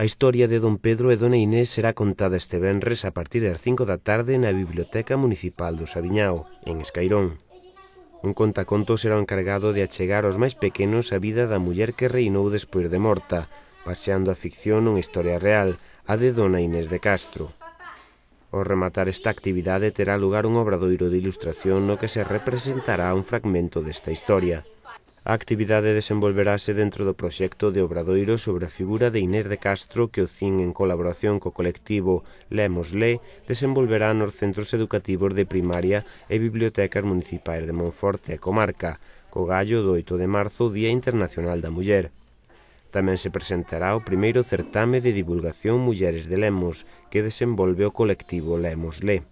A historia de Don Pedro e Dona Inés será contada este venres a partir das 5 da tarde na Biblioteca Municipal do Sabiñao, en Escairón. Un contaconto será o encargado de achegar aos máis pequenos a vida da muller que reinou despois de morta, paseando a ficción unha historia real, a de Dona Inés de Castro. Ao rematar esta actividade terá lugar un obradoiro de ilustración no que se representará un fragmento desta historia. A actividade desenvolverase dentro do proxecto de Obradoiro sobre a figura de Inés de Castro que o CIN en colaboración co colectivo Lemos Lé desenvolverá nos centros educativos de primaria e bibliotecas municipais de Monforte e Comarca, co gallo do 8 de marzo Día Internacional da Muller. Tamén se presentará o primeiro certame de divulgación Mulleres de Lemos que desenvolve o colectivo Lemos Lé.